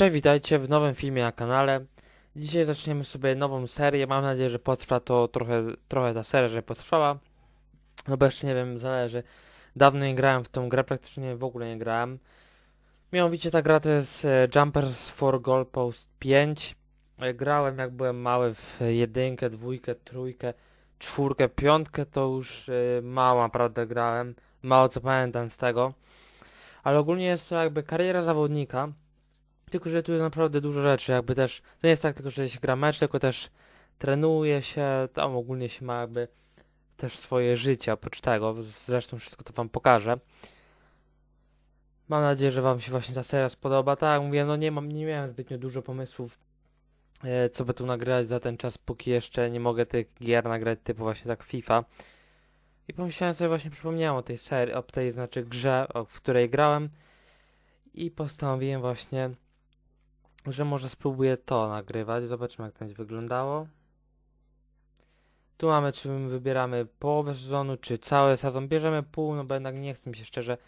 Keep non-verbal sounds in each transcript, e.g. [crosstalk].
Cześć, witajcie w nowym filmie na kanale. Dzisiaj zaczniemy sobie nową serię. Mam nadzieję, że potrwa to trochę, trochę ta seria, że potrwała. No bo jeszcze nie wiem, zależy. Dawno nie grałem w tą grę, praktycznie w ogóle nie grałem. Mianowicie ta gra to jest e, Jumpers for Goalpost 5. E, grałem jak byłem mały w jedynkę, dwójkę, trójkę, czwórkę, piątkę to już e, mało naprawdę grałem. Mało co pamiętam z tego. Ale ogólnie jest to jakby kariera zawodnika tylko, że tu jest naprawdę dużo rzeczy, jakby też... To nie jest tak tylko, że się gra mecz, tylko też trenuje się, tam ogólnie się ma jakby też swoje życie, oprócz tego, zresztą wszystko to wam pokażę. Mam nadzieję, że wam się właśnie ta seria spodoba. Tak, mówię, no nie mam, nie miałem zbytnio dużo pomysłów, e, co by tu nagrać za ten czas, póki jeszcze nie mogę tych gier nagrać, typu właśnie tak FIFA. I pomyślałem sobie, właśnie przypomniałem o tej serii, o tej znaczy grze, o, w której grałem i postanowiłem właśnie że może spróbuję to nagrywać. Zobaczymy jak to będzie wyglądało. Tu mamy, czy wybieramy połowę sezonu, czy cały sezon. Bierzemy pół, no bo jednak nie chcę mi się szczerze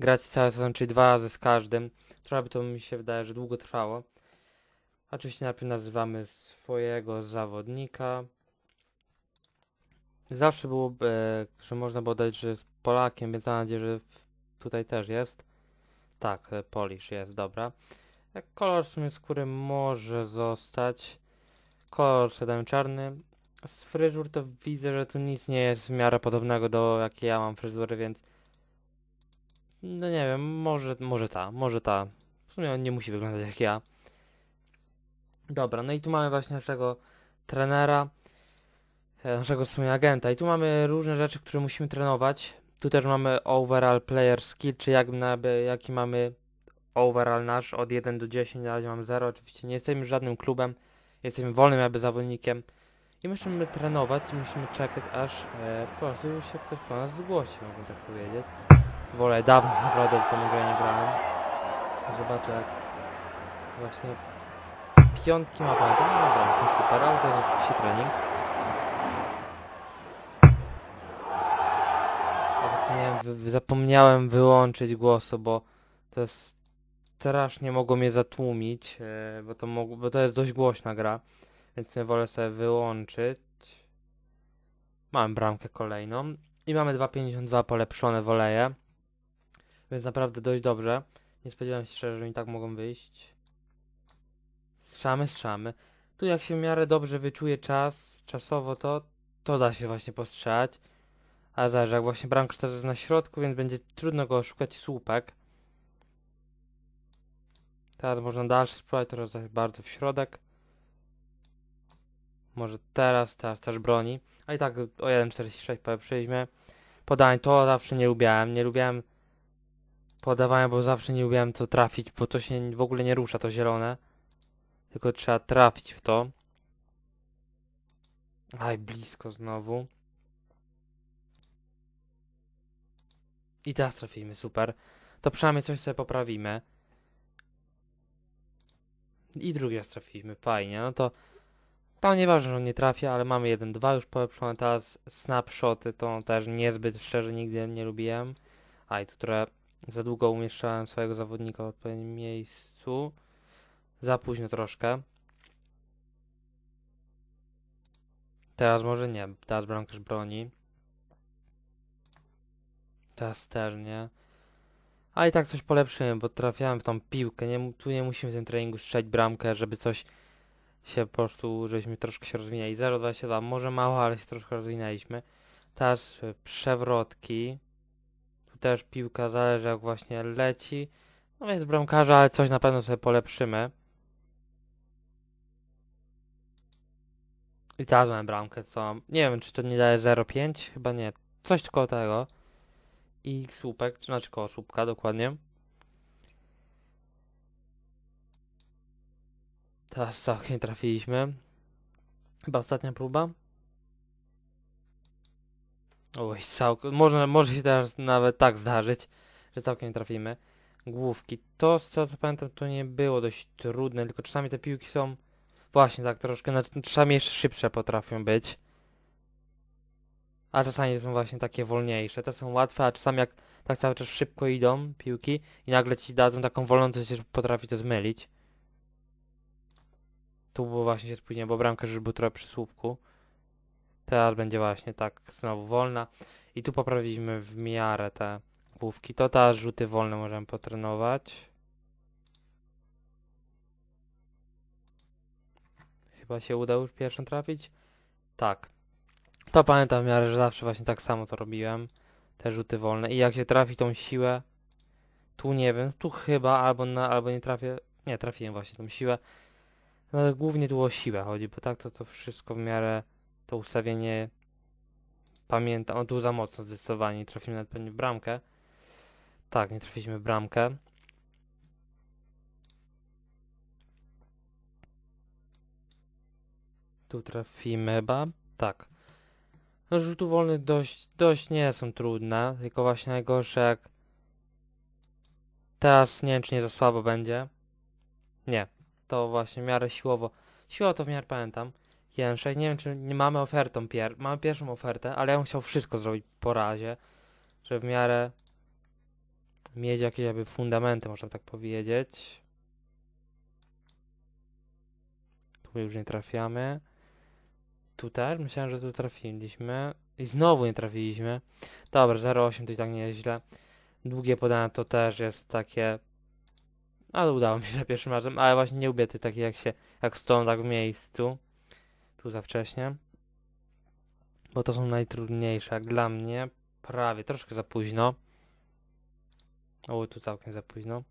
grać cały sezon, czyli dwa razy z każdym. Trochę by to mi się wydaje, że długo trwało. Oczywiście najpierw nazywamy swojego zawodnika. Zawsze byłoby, e, że można było dać, że jest Polakiem, więc mam nadzieję, że tutaj też jest. Tak, e, Polish jest, dobra. Tak, kolor w sumie skóry może zostać. Kolor sprzedamy czarny. Z fryzur to widzę, że tu nic nie jest w miarę podobnego do jakie ja mam fryzury, więc... No nie wiem, może, może ta, może ta. W sumie on nie musi wyglądać jak ja. Dobra, no i tu mamy właśnie naszego trenera, e, naszego w sumie agenta. I tu mamy różne rzeczy, które musimy trenować. Tu też mamy overall player skill, czy jak, jaki mamy overall nasz od 1 do 10, na razie mam 0, oczywiście nie jesteśmy żadnym klubem, jesteśmy wolnym jakby zawodnikiem i musimy trenować i musimy czekać aż e, po prostu się ktoś po nas zgłosi, mogę tak powiedzieć. Wolę dawno naprawdę w tym grę nie grałem. Zobaczę jak właśnie piątki ma pan, no dobra, to super, ale to jest oczywiście trening. Zapomniałem wyłączyć głosu, bo to jest strasznie mogą mnie zatłumić, e, bo to, mog bo to jest dość głośna gra, więc nie wolę sobie wyłączyć. Mam bramkę kolejną i mamy 2.52 polepszone woleje, więc naprawdę dość dobrze. Nie spodziewałem się szczerze, że mi tak mogą wyjść. Strzamy, strzamy. Tu jak się w miarę dobrze wyczuje czas, czasowo to, to da się właśnie postrzelać. A zaraz, jak właśnie bramka teraz jest na środku, więc będzie trudno go oszukać słupek. Teraz można dalszy spróbować, teraz bardzo w środek. Może teraz, teraz też broni. A i tak o 1.46 pewnie przyjdźmy. Podań to zawsze nie lubiałem. Nie lubiałem podawania, bo zawsze nie lubiałem to trafić, bo to się w ogóle nie rusza to zielone. Tylko trzeba trafić w to. Aj, blisko znowu. I teraz trafimy, super. To przynajmniej coś sobie poprawimy. I drugi raz trafiliśmy, fajnie, no to... To nieważne, że on nie trafia, ale mamy jeden dwa już polepszone, teraz snapshoty to też niezbyt szczerze nigdy nie lubiłem. A i tu które za długo umieszczałem swojego zawodnika w odpowiednim miejscu. Za późno troszkę. Teraz może nie, teraz bramkarz broni. Teraz też nie. A i tak coś polepszyłem, bo trafiałem w tą piłkę. Nie, tu nie musimy w tym treningu strzeć bramkę, żeby coś się po prostu, żeśmy troszkę się rozwinęli. 0,22, może mało, ale się troszkę rozwinęliśmy. Teraz e, przewrotki. Tu też piłka zależy jak właśnie leci. No więc bramkarza, ale coś na pewno sobie polepszymy. I teraz mam bramkę, co... Nie wiem, czy to nie daje 0,5? Chyba nie. Coś tylko tego i słupek, czy znaczy koło słupka dokładnie. Teraz całkiem trafiliśmy. Chyba ostatnia próba. Oj, całkiem, może, może się teraz nawet tak zdarzyć, że całkiem trafimy. Główki. To, z co, co pamiętam, to nie było dość trudne, tylko czasami te piłki są... Właśnie tak troszkę, znaczy, czasami jeszcze szybsze potrafią być. A czasami są właśnie takie wolniejsze. Te są łatwe, a czasami jak tak cały czas szybko idą piłki i nagle ci dadzą taką wolną, to się potrafi to zmylić. Tu było właśnie się spóźniłem, bo bramka już był trochę przy słupku. Teraz będzie właśnie tak znowu wolna. I tu poprawiliśmy w miarę te główki. To ta rzuty wolne możemy potrenować. Chyba się udał już pierwszą trafić. Tak. To pamiętam w miarę, że zawsze właśnie tak samo to robiłem. Te rzuty wolne. I jak się trafi tą siłę... Tu nie wiem, tu chyba, albo, na, albo nie trafię... Nie, trafiłem właśnie tą siłę. No ale głównie tu o siłę chodzi, bo tak to to wszystko w miarę... To ustawienie... Pamiętam, o tu za mocno zdecydowanie. Trafimy nawet pewnie w bramkę. Tak, nie trafiliśmy w bramkę. Tu trafimy chyba. Tak. No rzutu wolnych dość, dość nie są trudne, tylko właśnie najgorsze jak... Teraz nie wiem czy nie za słabo będzie. Nie, to właśnie w miarę siłowo. Siła to w miarę pamiętam. 1.6, nie wiem czy nie mamy ofertą pier... Mamy pierwszą ofertę, ale ja bym chciał wszystko zrobić po razie. Żeby w miarę mieć jakieś jakby fundamenty, można tak powiedzieć. Tu już nie trafiamy tutaj. Myślałem, że tu trafiliśmy. I znowu nie trafiliśmy. Dobra, 0,8 to i tak nie jest źle. Długie podane to też jest takie... Ale udało mi się za pierwszym razem, ale właśnie nie lubię tych takich jak się... Jak stąd tak w miejscu. Tu za wcześnie. Bo to są najtrudniejsze, jak dla mnie. Prawie, troszkę za późno. O, tu całkiem za późno.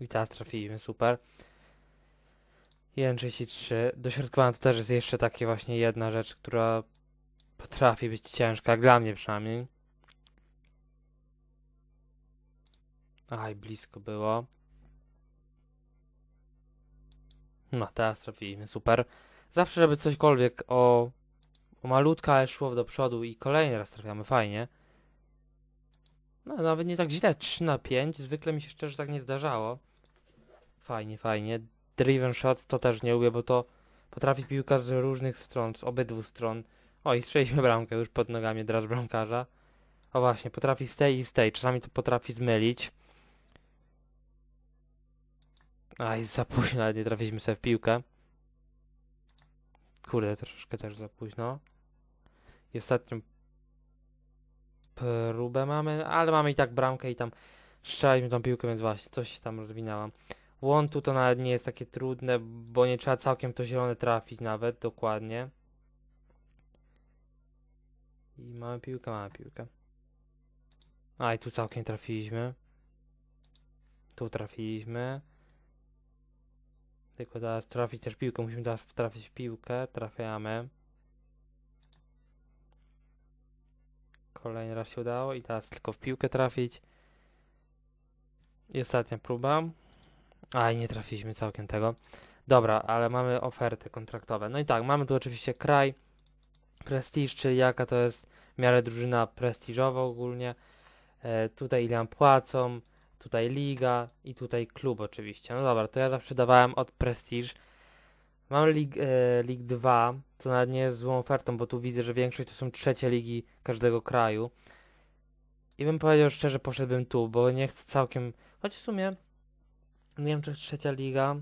I teraz trafiliśmy, super. 1,33. Dośrodkowane to też jest jeszcze takie właśnie jedna rzecz, która potrafi być ciężka, dla mnie przynajmniej. Aj, blisko było. No teraz trafiliśmy, super. Zawsze, żeby cośkolwiek o, o malutka, szło do przodu i kolejny raz trafiamy, fajnie. No nawet nie tak źle, 3 na 5, zwykle mi się szczerze tak nie zdarzało. Fajnie, fajnie driven shots to też nie lubię, bo to potrafi piłka z różnych stron, z obydwu stron. O, i strzeliśmy bramkę już pod nogami draż bramkarza. O właśnie, potrafi z tej i z tej. Czasami to potrafi zmylić. Aj, za późno, nawet nie trafiliśmy sobie w piłkę. Kurde, troszeczkę też za późno. I ostatnią próbę mamy, ale mamy i tak bramkę i tam strzelaliśmy tą piłkę, więc właśnie coś się tam rozwinęłam. Łątu to nawet nie jest takie trudne, bo nie trzeba całkiem to zielone trafić nawet, dokładnie. I mamy piłkę, mamy piłkę. A i tu całkiem trafiliśmy. Tu trafiliśmy. Tylko teraz trafić też piłkę, musimy teraz trafić piłkę, trafiamy. Kolejny raz się udało i teraz tylko w piłkę trafić. I ostatnia próba. Aj, nie trafiliśmy całkiem tego. Dobra, ale mamy oferty kontraktowe. No i tak, mamy tu oczywiście kraj, prestiż, czyli jaka to jest w miarę drużyna prestiżowa ogólnie. E, tutaj ile nam płacą, tutaj liga i tutaj klub oczywiście. No dobra, to ja zawsze dawałem od prestiż. Mam lig, e, Lig 2, co nawet nie jest złą ofertą, bo tu widzę, że większość to są trzecie ligi każdego kraju. I bym powiedział szczerze, poszedłbym tu, bo nie chcę całkiem... Choć w sumie Niemczech trzecia liga.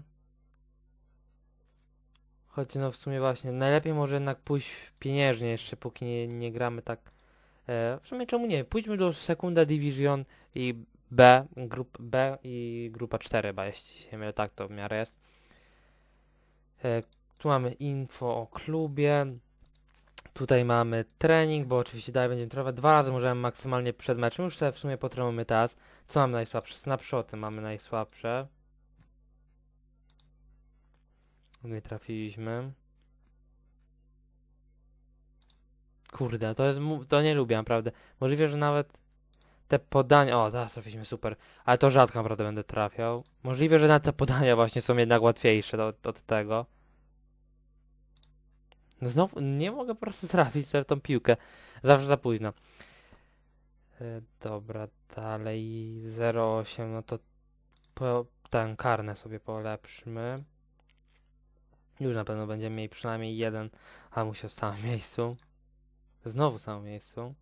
Choć no w sumie właśnie, najlepiej może jednak pójść pieniężnie jeszcze, póki nie, nie gramy tak. E, w sumie czemu nie? Pójdźmy do Sekunda Division i B, grup B i grupa 4, chyba jeśli się mylę, tak to w miarę jest. E, tu mamy info o klubie. Tutaj mamy trening, bo oczywiście dalej będziemy trenować. Dwa razy możemy maksymalnie przed meczem. Już sobie w sumie potrenujemy teraz. Co mamy najsłabsze? Snapshoty mamy najsłabsze. Nie trafiliśmy. Kurde, to jest... to nie lubię naprawdę. Możliwe, że nawet te podania... O, teraz trafiliśmy, super. Ale to rzadko naprawdę będę trafiał. Możliwe, że na te podania właśnie są jednak łatwiejsze od, od tego. No znowu, nie mogę po prostu trafić w tą piłkę. Zawsze za późno. E, dobra, dalej 0,8, no to po, ten karne sobie polepszmy. Już na pewno będziemy mieli przynajmniej jeden, a w samym miejscu. Znowu w samym miejscu.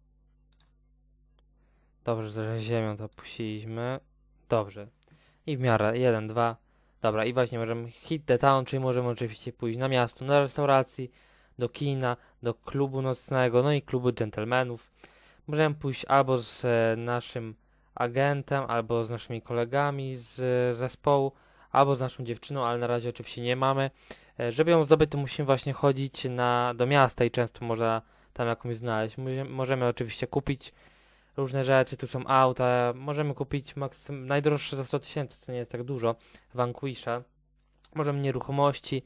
Dobrze, że ziemią to puściliśmy. Dobrze. I w miarę, jeden, dwa. Dobra, i właśnie możemy hit the town, czyli możemy oczywiście pójść na miasto, na restauracji, do kina, do klubu nocnego, no i klubu dżentelmenów. Możemy pójść albo z e, naszym agentem, albo z naszymi kolegami z e, zespołu, albo z naszą dziewczyną, ale na razie oczywiście nie mamy. E, żeby ją zdobyć, to musimy właśnie chodzić na, do miasta i często można tam jakąś znaleźć. Możemy oczywiście kupić różne rzeczy, tu są auta, możemy kupić maksym, najdroższe za 100 tysięcy, co nie jest tak dużo, Vanquisha. Możemy nieruchomości,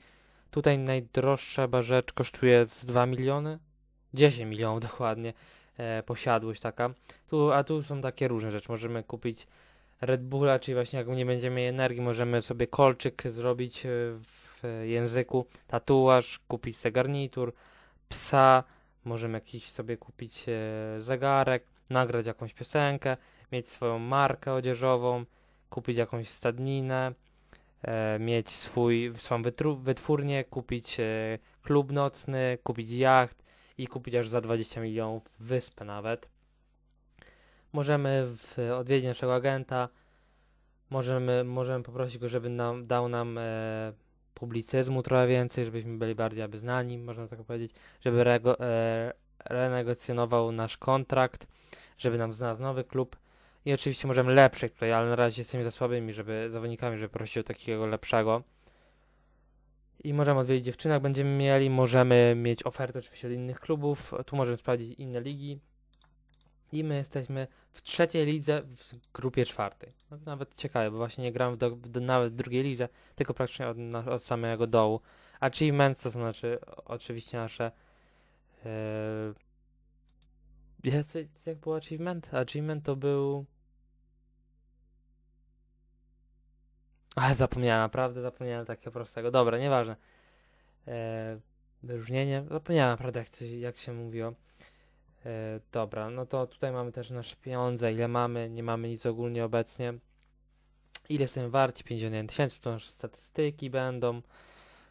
tutaj najdroższa rzecz kosztuje z 2 miliony, 10 milionów [laughs] dokładnie, e, posiadłość taka. Tu, a tu są takie różne rzeczy, możemy kupić Red Bulla, czyli właśnie jak nie będziemy mieli energii, możemy sobie kolczyk zrobić e, w języku, tatuaż, kupić sobie garnitur, psa, możemy jakiś sobie kupić e, zegarek, nagrać jakąś piosenkę, mieć swoją markę odzieżową, kupić jakąś stadninę, e, mieć swój, swoją wytwórnię, kupić e, klub nocny, kupić jacht i kupić aż za 20 milionów wyspę nawet. Możemy w, odwiedzić naszego agenta, możemy, możemy poprosić go, żeby nam, dał nam e, publicyzmu trochę więcej, żebyśmy byli bardziej aby znani, można tak powiedzieć, żeby rego, e, renegocjonował nasz kontrakt, żeby nam znalazł nowy klub. I oczywiście możemy lepszy, tutaj, ale na razie jesteśmy za słabymi, żeby zawodnikami, żeby prosił takiego lepszego. I możemy odwiedzić dziewczynek, będziemy mieli, możemy mieć oferty oczywiście od innych klubów, tu możemy sprawdzić inne ligi, i my jesteśmy w trzeciej lidze w grupie czwartej. No, nawet ciekawe, bo właśnie nie gram w do, nawet w drugiej lidze, tylko praktycznie od, na, od samego dołu. Achievements to znaczy oczywiście nasze... Yy... Jak, jak był achievement? Achievement to był... Ale zapomniałem, naprawdę zapomniałem takiego prostego. Dobra, nieważne. Eee, wyróżnienie. Zapomniałem naprawdę jak, coś, jak się mówiło. E, dobra, no to tutaj mamy też nasze pieniądze, ile mamy, nie mamy nic ogólnie obecnie. Ile jesteśmy warci? 51 tysięcy, to nasze statystyki będą.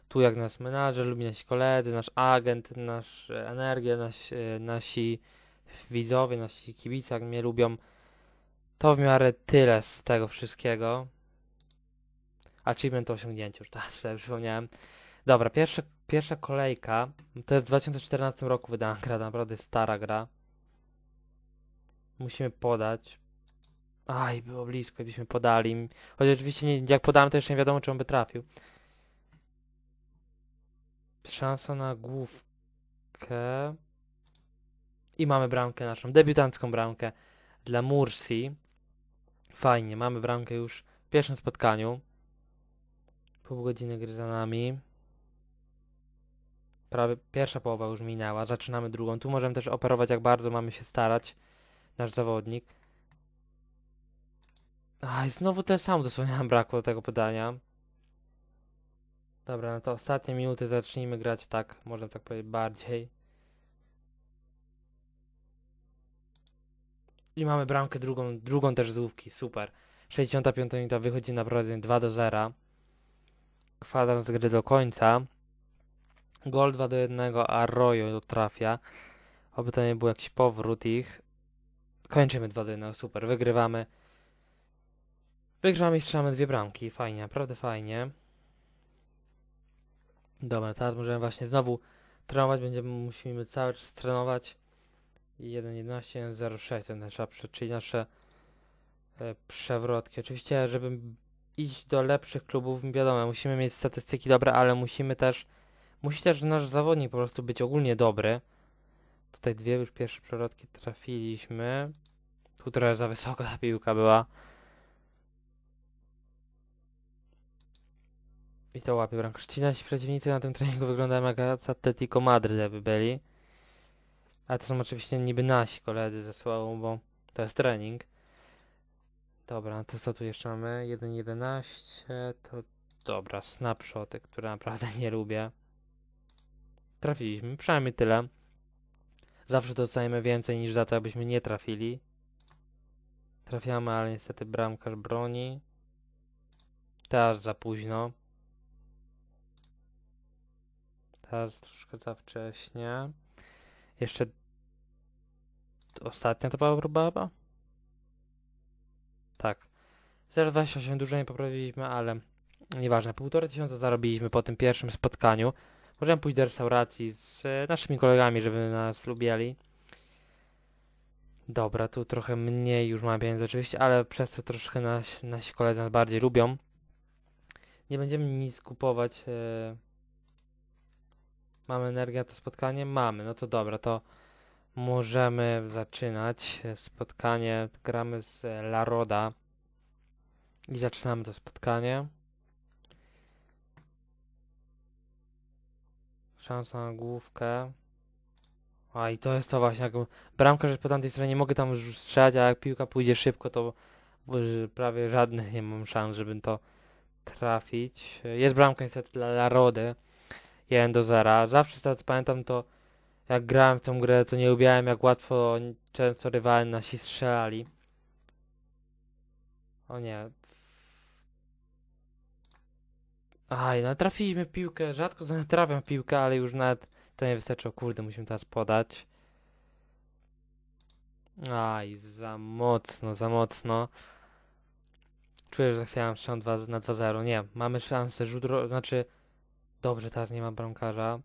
Tu jak nasz menadżer, lubi nasi koledzy, nasz agent, nasz e, energia, nasi, e, nasi widzowie, nasi kibice, jak mnie lubią. To w miarę tyle z tego wszystkiego. Achievement to osiągnięcie, już teraz sobie przypomniałem. Dobra, pierwsze Pierwsza kolejka, no to jest w 2014 roku wydana gra, naprawdę stara gra. Musimy podać. Aj, było blisko, byśmy podali. Choć oczywiście nie, jak podałem to jeszcze nie wiadomo czy on by trafił. Szansa na główkę. I mamy bramkę naszą, debiutancką bramkę dla Mursi. Fajnie, mamy bramkę już w pierwszym spotkaniu. Pół godziny gry za nami prawie pierwsza połowa już minęła, zaczynamy drugą. Tu możemy też operować jak bardzo mamy się starać, nasz zawodnik. Aj, znowu ten sam dosłownie nam [laughs] brakło tego podania. Dobra, no to ostatnie minuty zacznijmy grać tak, można tak powiedzieć, bardziej. I mamy bramkę drugą, drugą też z łówki, super. 65 minuta wychodzi na prowadzenie 2 do 0. Kwadrans gry do końca. Gol 2 do 1, Arroyo trafia. Oby to nie był jakiś powrót ich. Kończymy 2 do 1, super, wygrywamy. Wygrzamy i strzelamy dwie bramki, fajnie, naprawdę fajnie. Dobra, teraz możemy właśnie znowu trenować, będziemy musimy cały czas trenować. 1.11.06 ten nasza, czyli nasze e, przewrotki. Oczywiście, żeby iść do lepszych klubów, wiadomo, musimy mieć statystyki dobre, ale musimy też Musi też nasz zawodnik po prostu być ogólnie dobry. Tutaj dwie już pierwsze przelotki trafiliśmy. Tu trochę za wysoko ta piłka była. I to łapie bramka. się przeciwnicy na tym treningu wyglądają jak z Atletico Madryt jakby byli. A to są oczywiście niby nasi koledzy ze bo to jest trening. Dobra, to co tu jeszcze mamy? 1.11 to... Dobra, snapshoty, które naprawdę [laughs] nie lubię trafiliśmy, przynajmniej tyle. Zawsze dostajemy więcej niż za to, abyśmy nie trafili. Trafiamy, ale niestety bramkarz broni. Teraz za późno. Teraz troszkę za wcześnie. Jeszcze... Ostatnia to była próba chyba? Tak. 0,28 dużo nie poprawiliśmy, ale nieważne. półtora tysiąca zarobiliśmy po tym pierwszym spotkaniu. Możemy pójść do restauracji z e, naszymi kolegami, żeby nas lubiali. Dobra, tu trochę mniej już mam pieniędzy oczywiście, ale przez to troszkę nas, nasi koledzy nas bardziej lubią. Nie będziemy nic kupować. E, mamy energię na to spotkanie? Mamy, no to dobra, to możemy zaczynać e, spotkanie. Gramy z Laroda i zaczynamy to spotkanie. Szansa na główkę. A i to jest to właśnie, jak bramka, że po tamtej stronie mogę tam strzelać, a jak piłka pójdzie szybko, to prawie żadnych nie mam szans, żeby to trafić. Jest bramka niestety dla, Rody. 1 do 0. Zawsze co pamiętam to, jak grałem w tą grę, to nie lubiałem jak łatwo często rywale nasi strzelali. O nie, Aj, natrafiliśmy no, piłkę, rzadko natrafiam [laughs] piłkę, ale już nawet to nie wystarczyło. Kurde, musimy teraz podać. Aj, za mocno, za mocno. Czuję, że za chwilę mam na 2-0. Nie, mamy szansę, rzut, znaczy... Dobrze, teraz nie ma bramkarza.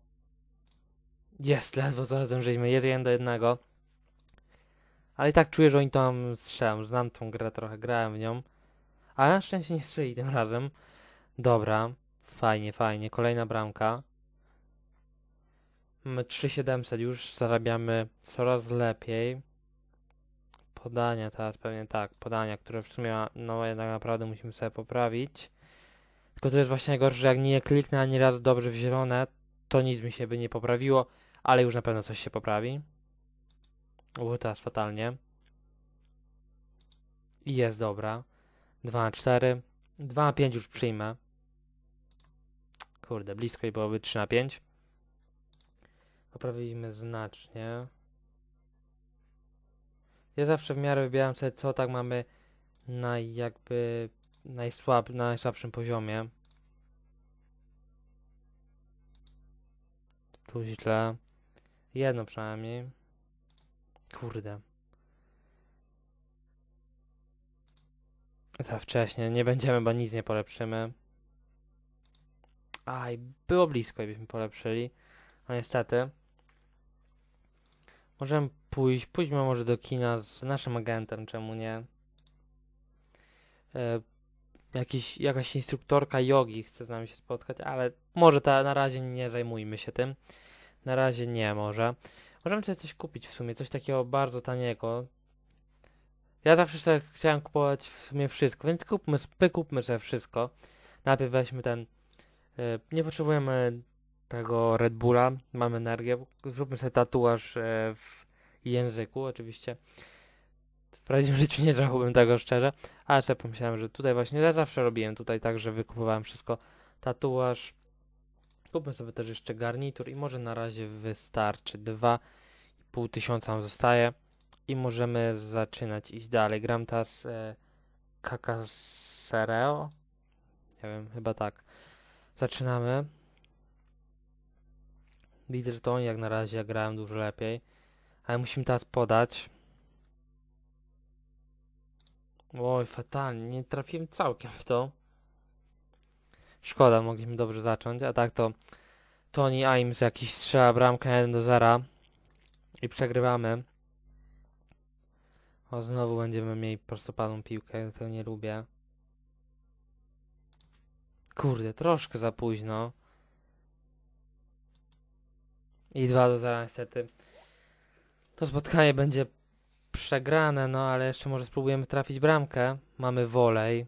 Jest, [laughs] ledwo zdążyliśmy, jest jeden do jednego. Ale i tak czuję, że oni tam strzelają. Znam tą grę trochę, grałem w nią. Ale na szczęście nie strzeli tym razem. Dobra. Fajnie, fajnie. Kolejna bramka. Mamy 3700 już, zarabiamy coraz lepiej. Podania teraz pewnie tak, podania, które w sumie no jednak naprawdę musimy sobie poprawić. Tylko to jest właśnie najgorsze, że jak nie kliknę ani razu dobrze w zielone, to nic mi się by nie poprawiło, ale już na pewno coś się poprawi. U, teraz fatalnie. I jest dobra. 2 na 4. 2 na 5 już przyjmę. Kurde, blisko i byłoby 3 na 5. Poprawiliśmy znacznie. Ja zawsze w miarę wybieram sobie co tak mamy na jakby najsłab, na najsłabszym poziomie. Tu źle. Jedno przynajmniej. Kurde. Za wcześnie, nie będziemy, bo nic nie polepszymy. Aj, było blisko, jakbyśmy polepszyli. No niestety. Możemy pójść, pójdźmy może do kina z naszym agentem, czemu nie? E, jakiś, jakaś instruktorka jogi chce z nami się spotkać, ale może ta, na razie nie zajmujmy się tym. Na razie nie może. Możemy sobie coś kupić w sumie, coś takiego bardzo taniego. Ja zawsze sobie chciałem kupować w sumie wszystko, więc kupmy, wykupmy sobie wszystko. Najpierw weźmy ten E, nie potrzebujemy tego Red Bulla, mamy energię. Zróbmy sobie tatuaż e, w języku oczywiście. W prawdziwym [laughs] życiu nie zrobiłbym tego szczerze, ale sobie pomyślałem, że tutaj właśnie ja zawsze robiłem tutaj tak, że wykupowałem wszystko tatuaż. Kupmy sobie też jeszcze garnitur i może na razie wystarczy. Dwa pół tysiąca nam zostaje i możemy zaczynać iść dalej. Gram teraz e, Nie wiem, chyba tak. Zaczynamy. Lider to jak na razie, grałem dużo lepiej. Ale musimy teraz podać. Oj, fatalnie, nie trafiłem całkiem w to. Szkoda, mogliśmy dobrze zacząć, a tak to Tony Aims jakiś strzela bramkę 1 do 0 i przegrywamy. O, znowu będziemy mieli prostopadną piłkę, ja tego nie lubię. Kurde, troszkę za późno. I 2 do 0 niestety. To spotkanie będzie przegrane, no ale jeszcze może spróbujemy trafić bramkę. Mamy wolej.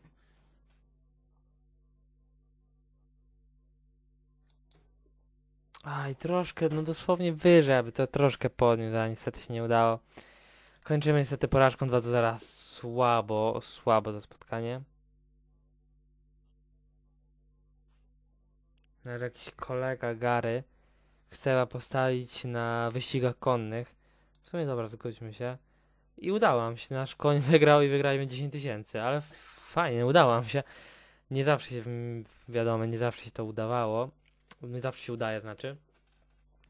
Aj, troszkę, no dosłownie wyżej, aby to troszkę podniósł, ale niestety się nie udało. Kończymy niestety porażką 2 do 0. Słabo, słabo to spotkanie. jakiś kolega Gary chceła postawić na wyścigach konnych. W sumie dobra, zgodźmy się. I udałam się, nasz koń [laughs] wygrał i wygraliśmy 10 tysięcy, ale fajnie, udałam się. Nie zawsze się, wiadomo, nie zawsze się to udawało. Nie zawsze się udaje, znaczy.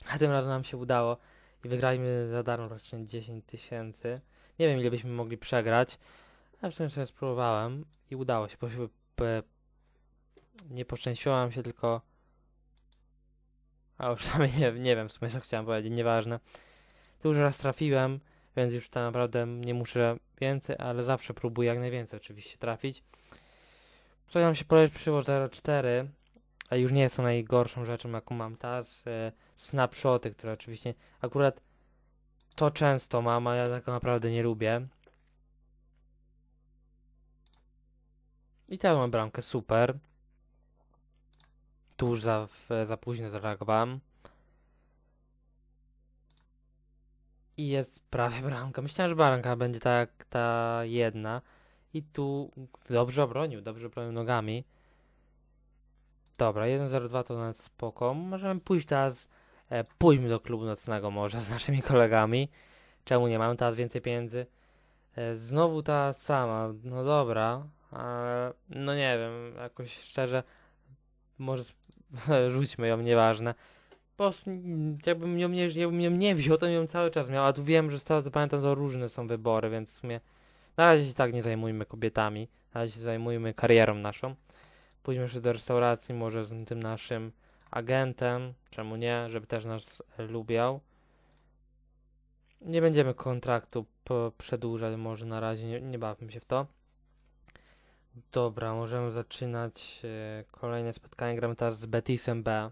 A tym razem nam się udało i wygraliśmy za darmo rocznie 10 tysięcy. Nie wiem ile byśmy mogli przegrać, ale w szczęście spróbowałem i udało się. Po, po, e, nie poszczęściłam się, tylko a już tam nie, nie wiem w sumie co chciałem powiedzieć, nieważne. Tu już raz trafiłem, więc już tam naprawdę nie muszę więcej, ale zawsze próbuję jak najwięcej oczywiście trafić. ja nam się polecić przyło 04, a już nie jest to najgorszą rzeczą jaką mam teraz. E, snapshoty, które oczywiście akurat to często mam, a ja tak naprawdę nie lubię. I tę mam bramkę, super tuż za, za późno zareagowałem. I jest prawie bramka. Myślałem, że bramka będzie tak ta jedna. I tu dobrze obronił, dobrze obronił nogami. Dobra, 1.02 to nad spoko. Możemy pójść teraz, e, pójdźmy do klubu nocnego może z naszymi kolegami. Czemu nie mamy teraz więcej pieniędzy? E, znowu ta sama, no dobra, no nie wiem, jakoś szczerze, może [laughs] rzućmy ją, nieważne. Po prostu mm, jakbym ją nie, jakbym ją nie wziął, to ją cały czas miał, a tu wiem, że co pamiętam, że różne są wybory, więc w sumie na razie się tak nie zajmujmy kobietami, na razie się zajmujmy karierą naszą. Pójdźmy jeszcze do restauracji, może z tym naszym agentem, czemu nie, żeby też nas e, lubiał. Nie będziemy kontraktu przedłużać może na razie, nie, nie bawmy się w to. Dobra, możemy zaczynać e, kolejne spotkanie. Gramy teraz z Betisem B.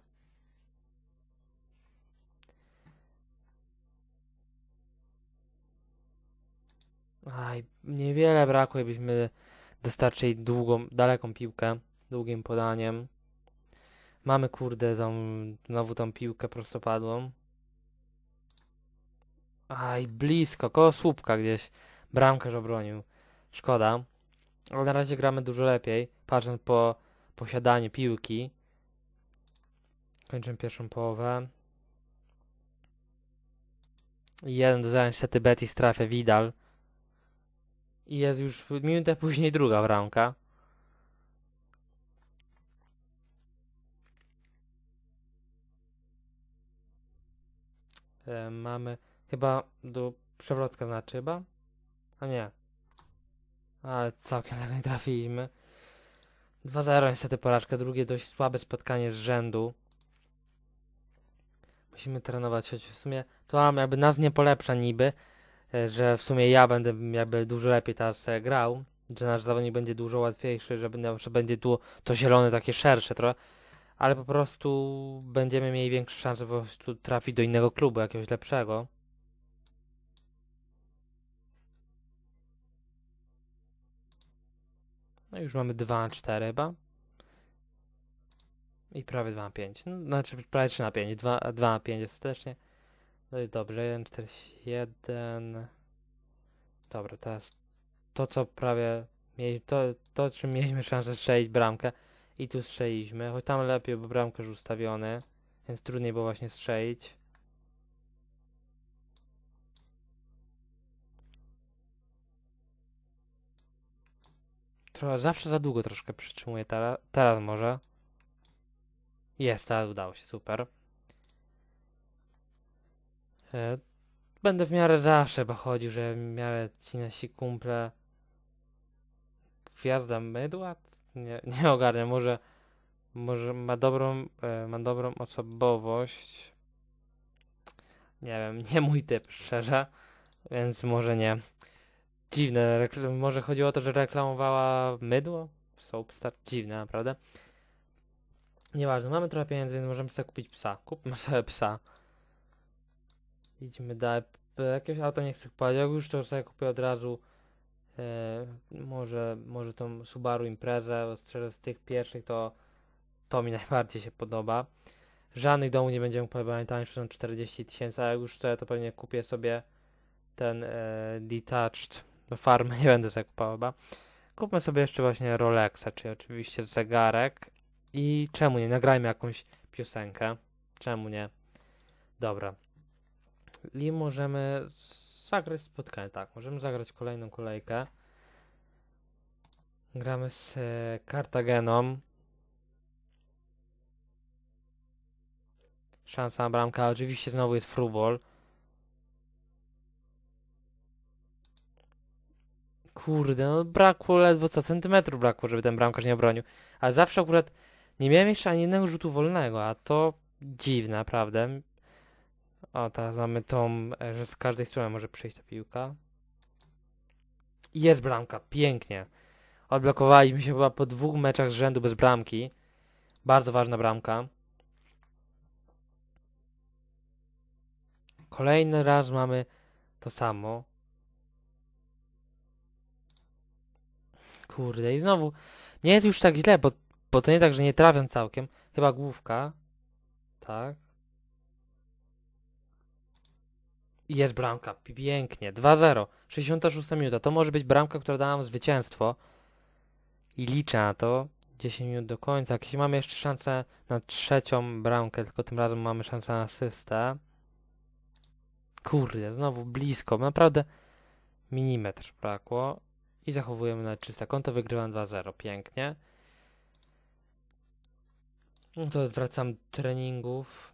Aj, niewiele brakuje, byśmy dostarczyli długą, daleką piłkę, długim podaniem. Mamy kurde tą, znowu tą piłkę prostopadłą. Aj, blisko, koło słupka gdzieś. Bramkarz obronił. Szkoda. Ale no, na razie gramy dużo lepiej, patrząc po posiadaniu piłki. Kończymy pierwszą połowę. 1 do 0 niestety Betis trafia Vidal. I jest już minutę później druga bramka. E, mamy chyba do przewrotka znaczy chyba? A nie, ale całkiem tak nie trafiliśmy. 2-0 niestety porażka, drugie dość słabe spotkanie z rzędu. Musimy trenować, choć w sumie to mam jakby nas nie polepsza niby, e, że w sumie ja będę jakby dużo lepiej teraz grał, że nasz zawodnik będzie dużo łatwiejszy, że będzie, że będzie tu to zielone takie szersze trochę, ale po prostu będziemy mieli większe szanse po prostu trafić do innego klubu, jakiegoś lepszego. No już mamy 2 na 4 chyba. I prawie 2 na 5. No, znaczy prawie 3 na 5. 2, 2 na 5 ostatecznie. No i dobrze, 1, 4, 1. Dobra, teraz to co prawie... Mieli, to, to czym mieliśmy szansę strzelić bramkę i tu strzeliliśmy. Choć tam lepiej, bo bramkę już ustawiony, więc trudniej było właśnie strzelić. Trochę, zawsze za długo troszkę przytrzymuję teraz. Teraz może. Jest, teraz udało się, super. E, będę w miarę zawsze bo chodził, że w miarę ci nasi kumple... Gwiazda mydła? Nie, [laughs] nie ogarnia, może... Może ma dobrą, e, ma dobrą osobowość. Nie wiem, [laughs] nie mój typ, szczerze. Więc może nie. Dziwne, może chodziło o to, że reklamowała mydło? Soapstar? Dziwne, naprawdę. Nieważne, mamy trochę pieniędzy, więc możemy sobie kupić psa. Kupmy sobie psa. Idźmy dalej. Jakieś auto nie chcę kupować, jak już to sobie kupię od razu. e, może, może tą Subaru Imprezę, bo z tych pierwszych to to mi [laughs] najbardziej się podoba. Żadnych domu nie będziemy kupować, bo najtańsze są 40 tysięcy, a jak już to ja to pewnie kupię sobie ten e, detached do farmy, [laughs] nie będę zakupał chyba. Kupmy sobie jeszcze właśnie Rolexa, czyli oczywiście zegarek. I czemu nie? Nagrajmy jakąś piosenkę. Czemu nie? Dobra. I możemy zagrać spotkanie, tak. Możemy zagrać kolejną kolejkę. Gramy z Kartageną. Szansa na bramkę, oczywiście znowu jest frubol. Kurde, no brakło ledwo co, centymetru brakło, żeby ten bramkarz nie obronił. Ale zawsze akurat nie miałem jeszcze ani jednego rzutu wolnego, a to dziwne, naprawdę. O, teraz mamy tą, e, że z każdej strony może przejść ta piłka. Jest bramka, pięknie. Odblokowaliśmy się chyba po dwóch meczach z rzędu bez bramki. Bardzo ważna bramka. Kolejny raz mamy to samo. Kurde, i znowu... Nie jest już tak źle, bo, bo to nie tak, że nie trafią całkiem. Chyba główka. Tak. I jest bramka. Pięknie. 2-0. 66 minuta. To może być bramka, która da nam zwycięstwo. I liczę na to. 10 minut do końca. Jeśli mamy jeszcze szansę na trzecią bramkę, tylko tym razem mamy szansę na asystę. Kurde, znowu blisko. Naprawdę milimetr brakło. I zachowujemy na czyste konto, wygrywam 2-0, pięknie. No to wracam treningów.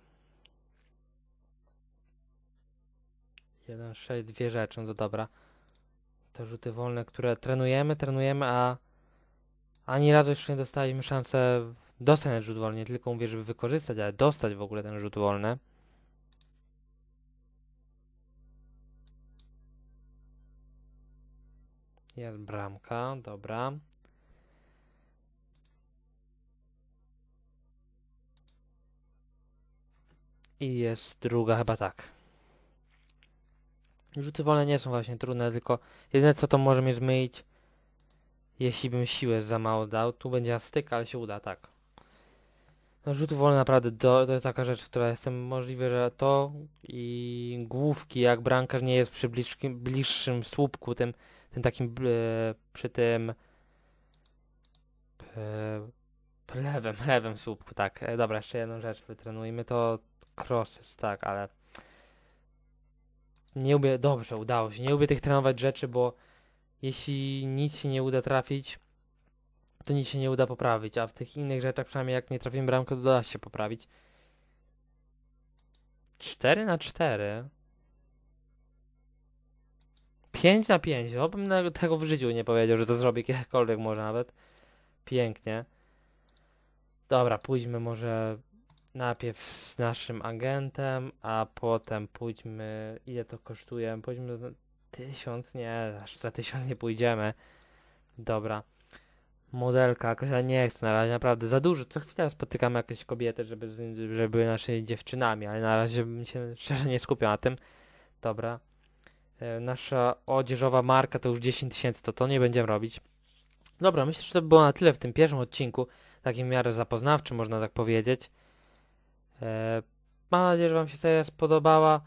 1, 6, dwie rzeczy, no to dobra. Te rzuty wolne, które trenujemy, trenujemy, a ani razu jeszcze nie dostaliśmy szansę dostać rzut wolny. Nie tylko mówię, żeby wykorzystać, ale dostać w ogóle ten rzut wolny. Jest bramka, dobra. I jest druga chyba tak. Rzuty wolne nie są właśnie trudne, tylko jedyne co to może mnie zmylić, jeśli bym siłę za mało dał. Tu będzie styk, ale się uda, tak. No, Rzut wolny naprawdę do, to jest taka rzecz, która jestem możliwy że to i główki, jak bramkarz nie jest przy bliższym, bliższym słupku, tym tym takim przy tym e, lewym, [laughs] lewym słupku, tak. E, dobra, jeszcze jedną rzecz wytrenujmy, to crosses, tak, ale nie lubię, dobrze, udało się, nie lubię tych trenować rzeczy, bo jeśli nic się nie uda trafić, to nic się nie uda poprawić, a w tych innych rzeczach przynajmniej jak nie trafimy bramkę, to da się poprawić. 4 na 4 5 na 5. Obym no, tego w życiu nie powiedział, że to zrobię kiedykolwiek może nawet. Pięknie. Dobra, pójdźmy może najpierw z naszym agentem, a potem pójdźmy... Ile to kosztuje? Pójdźmy... Tysiąc? Nie, aż za tysiąc nie pójdziemy. Dobra. Modelka, ja nie chcę na razie, naprawdę za dużo. Co chwila spotykamy jakieś kobiety, żeby, żeby były naszymi dziewczynami, ale na razie bym się szczerze nie skupiał na tym. Dobra, E, nasza odzieżowa marka to już 10 tysięcy, to to nie będziemy robić. Dobra, myślę, że to by było na tyle w tym pierwszym odcinku, takim miarę zapoznawczym, można tak powiedzieć. E, mam nadzieję, że Wam się teraz podobała.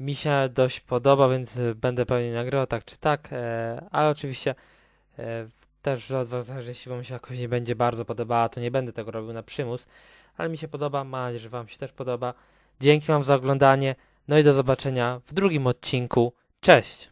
Mi się dość podoba, więc będę pewnie nagrywał tak czy tak, e, ale oczywiście też od Was, że jeśli Wam się jakoś nie będzie bardzo podobała, to nie będę tego robił na przymus, ale mi się podoba, mam nadzieję, że Wam się też podoba. Dzięki Wam za oglądanie, no i do zobaczenia w drugim odcinku. Cześć!